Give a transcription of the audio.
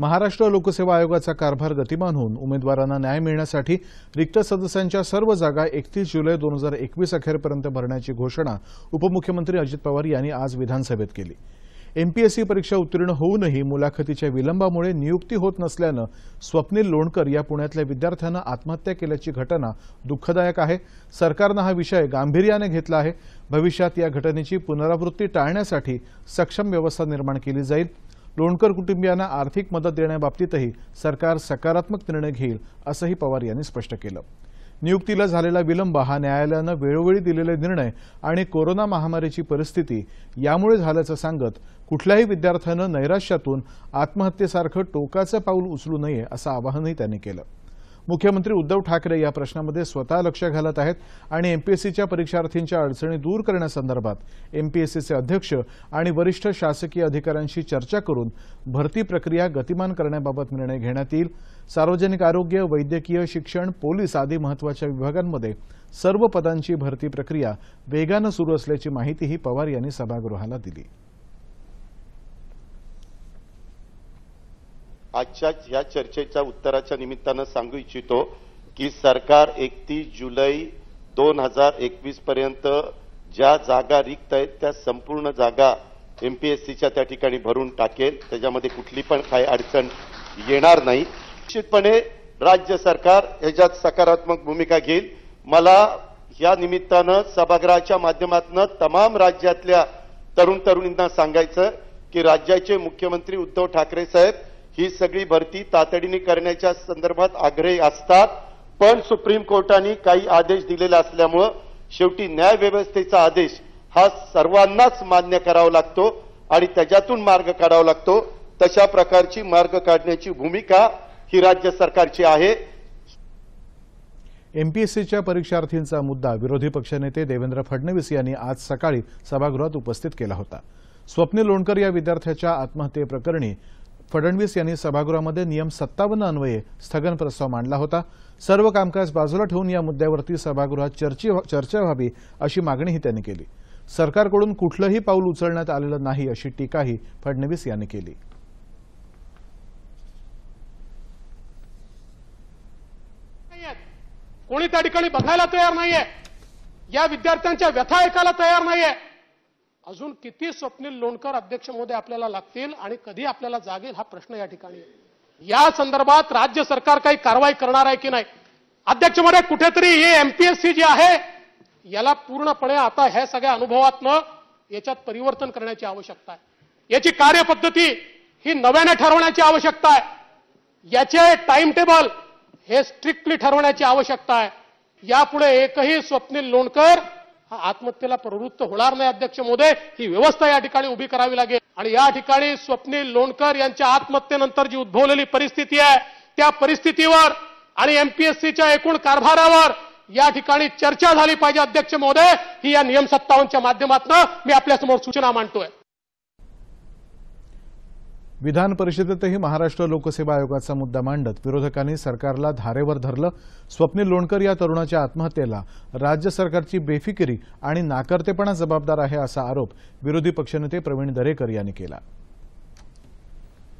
महाराष्ट्र लोकसेवा आयोगाचा कारभार गतिमान होऊन उमेदवारांना न्याय मिळण्यासाठी रिक्त सदस्यांच्या सर्व जागा एकतीस जुलै दोन हजार एकवीस अखेरपर्यंत भरण्याची घोषणा उपमुख्यमंत्री अजित पवार यांनी आज विधानसभेत केली एमपीएससी परीक्षा उत्तीर्ण होऊनही मुलाखतीच्या विलंबामुळे नियुक्ती होत नसल्यानं स्वप्नील लोणकर या पुण्यातल्या विद्यार्थ्यानं आत्महत्या केल्याची घटना दुःखदायक आहे सरकारनं हा विषय गांभीर्याने घेतला आहे भविष्यात या घटनेची पुनरावृत्ती टाळण्यासाठी सक्षम व्यवस्था निर्माण केली जाईल लोणकर कुटुंबियांना आर्थिक मदत देण्याबाबतीतही सरकार सकारात्मक निर्णय घेईल असंही पवार यांनी स्पष्ट केलं नियुक्तीला झालेला विलंब हा न्यायालयानं वेळोवेळी दिलेले निर्णय आणि कोरोना महामारीची परिस्थिती यामुळे झाल्याचं सांगत कुठल्याही विद्यार्थ्यानं नैराश्यातून आत्महत्येसारखं टोकाचं पाऊल उचलू नये असं आवाहनही त्यांनी केलं मुख्यमंत्री उद्धव ठाकरे या प्रश्नामध्ये स्वतः लक्ष घालत आहेत आणि एमपीएससीच्या परीक्षार्थींच्या अडचणी दूर करण्यासंदर्भात एमपीएससीचे अध्यक्ष आणि वरिष्ठ शासकीय अधिकाऱ्यांशी चर्चा करून भरती प्रक्रिया गतिमान करण्याबाबत निर्णय घेण्यात येईल सार्वजनिक आरोग्य वैद्यकीय शिक्षण पोलीस आदी महत्वाच्या विभागांमध्ये सर्व पदांची भरती प्रक्रिया वेगानं सुरू असल्याची माहितीही पवार यांनी सभागृहाला दिली आजच्या या चर्चेच्या उत्तराच्या निमित्तानं सांगू इच्छितो की सरकार एकतीस जुलै दोन हजार एकवीस पर्यंत ज्या जागा रिक्त आहेत त्या संपूर्ण जागा एमपीएससीच्या त्या ठिकाणी भरून टाकेल त्याच्यामध्ये कुठली पण काही अडचण येणार नाही निश्चितपणे राज्य सरकार ह्याच्यात सकारात्मक भूमिका घेईल मला या निमित्तानं सभागृहाच्या माध्यमातून तमाम राज्यातल्या तरुण तरुणींना सांगायचं की राज्याचे मुख्यमंत्री उद्धव ठाकरे साहेब ही सगळी भरती तातडीने करण्याच्या संदर्भात आग्रही असतात पण सुप्रीम कोर्टाने काही आदेश दिलेला असल्यामुळं शेवटी न्यायव्यवस्थेचा आदेश हा सर्वांनाच मान्य करावा लागतो आणि त्याच्यातून मार्ग काढावा लागतो तशा प्रकारची मार्ग काढण्याची भूमिका ही राज्य सरकारची आहे एमपीएससीच्या परीक्षार्थींचा मुद्दा विरोधी पक्षनेते देवेंद्र फडणवीस यांनी आज सकाळी सभागृहात उपस्थित केला होता स्वप्नील लोणकर या विद्यार्थ्याच्या आत्महत्येप्रकरणी फडणवीस यांनी सभागृहामध्ये नियम सत्तावन्न अन्वये स्थगन प्रस्ताव मांडला होता सर्व कामकाज बाजूला ठेवून या मुद्द्यावरती सभागृहात चर्चा चर्चा व्हावी अशी मागणीही त्यांनी केली सरकारकडून कुठलंही पाऊल उचलण्यात आलेलं नाही अशी टीकाही फडणवीस यांनी केली कोणी त्या ठिकाणी बघायला तयार नाहीये या विद्यार्थ्यांच्या व्यथा ऐकायला तयार नाहीये अजून किती स्वप्नील लोणकर अध्यक्ष महोदय आपल्याला लागतील आणि कधी आपल्याला जागेल हा प्रश्न या ठिकाणी या संदर्भात राज्य सरकार काही कारवाई करणार आहे की नाही अध्यक्ष महोदय कुठेतरी हे एमपीएससी जी आहे याला पूर्णपणे आता ह्या सगळ्या अनुभवातनं याच्यात परिवर्तन करण्याची आवश्यकता आहे याची कार्यपद्धती ही नव्याने ठरवण्याची आवश्यकता आहे याचे टाइम टेबल हे स्ट्रिक्टली ठरवण्याची आवश्यकता आहे यापुढे एकही स्वप्नील लोणकर हा आत्महत्येला प्रवृत्त होणार नाही अध्यक्ष मोदय ही व्यवस्था या ठिकाणी उभी करावी लागेल आणि या ठिकाणी स्वप्नील लोणकर यांच्या आत्महत्येनंतर जी उद्भवलेली परिस्थिती आहे त्या परिस्थितीवर आणि एमपीएससीच्या एकूण कारभारावर या ठिकाणी चर्चा झाली पाहिजे अध्यक्ष महोदय ही या नियम सत्तावनच्या माध्यमातून मी आपल्यासमोर सूचना मांडतोय विधान परिषदेतही महाराष्ट्र लोकसेवा आयोगाचा मुद्दा मांडत विरोधकांनी सरकारला धारेवर धरलं स्वप्नील लोणकर या तरुणाच्या आत्महत्येला राज्य सरकारची बेफिकिरी आणि नाकर्तेपणा जबाबदार आहे असा आरोप विरोधी पक्षनेते प्रवीण दरेकर यांनी केला